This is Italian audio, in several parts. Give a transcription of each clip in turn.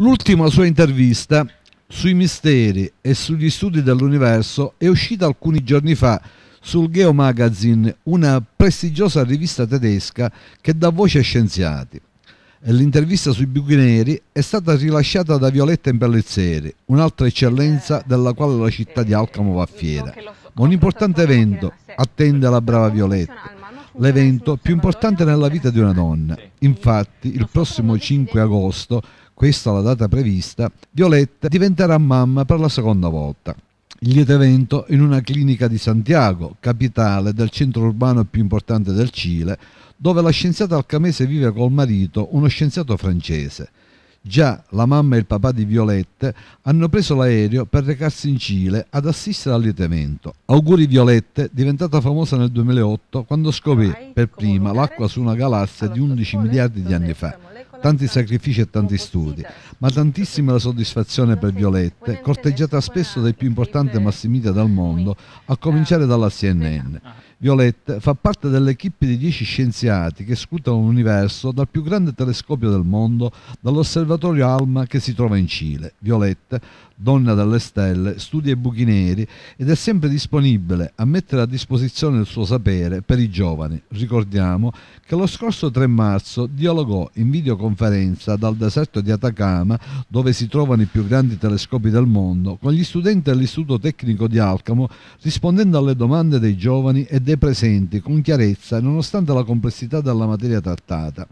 L'ultima sua intervista sui misteri e sugli studi dell'universo è uscita alcuni giorni fa sul Geo Magazine, una prestigiosa rivista tedesca che dà voce a scienziati. L'intervista sui buchi neri è stata rilasciata da Violetta Impellezzeri, un'altra eccellenza eh. della quale la città di Alcamo va fiera. Ma un importante evento eh. attende la brava Violetta, l'evento più importante nella vita di una donna. Infatti, il prossimo 5 agosto questa la data prevista, Violetta diventerà mamma per la seconda volta. Il lieto evento in una clinica di Santiago, capitale del centro urbano più importante del Cile, dove la scienziata alcamese vive col marito, uno scienziato francese. Già la mamma e il papà di Violette hanno preso l'aereo per recarsi in Cile ad assistere al lieto evento. Auguri Violette, diventata famosa nel 2008 quando scoprì per prima l'acqua su una galassia di 11 miliardi di anni fa tanti sacrifici e tanti studi, ma tantissima la soddisfazione per Violette, corteggiata spesso dai più importanti mass del mondo, a cominciare dalla CNN. Violette fa parte dell'equipe di dieci scienziati che scrutano l'universo dal più grande telescopio del mondo, dall'osservatorio ALMA che si trova in Cile. Violette, donna delle stelle, studia i buchi neri ed è sempre disponibile a mettere a disposizione il suo sapere per i giovani. Ricordiamo che lo scorso 3 marzo dialogò in videoconferenza dal deserto di Atacama, dove si trovano i più grandi telescopi del mondo, con gli studenti dell'Istituto Tecnico di Alcamo, rispondendo alle domande dei giovani e dei dei presenti con chiarezza nonostante la complessità della materia trattata.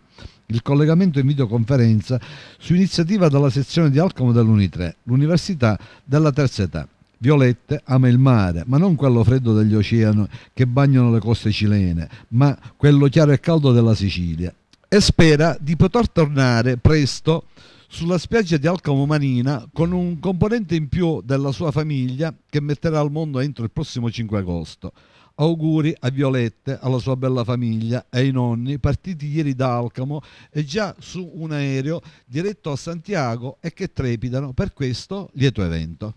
Il collegamento in videoconferenza su iniziativa della sezione di Alcamo dell'Uni3, l'università della terza età. Violette ama il mare, ma non quello freddo degli oceani che bagnano le coste cilene, ma quello chiaro e caldo della Sicilia e spera di poter tornare presto sulla spiaggia di Alcamo Manina con un componente in più della sua famiglia che metterà al mondo entro il prossimo 5 agosto. Auguri a Violette, alla sua bella famiglia e ai nonni partiti ieri da Alcamo e già su un aereo diretto a Santiago e che trepidano per questo lieto evento.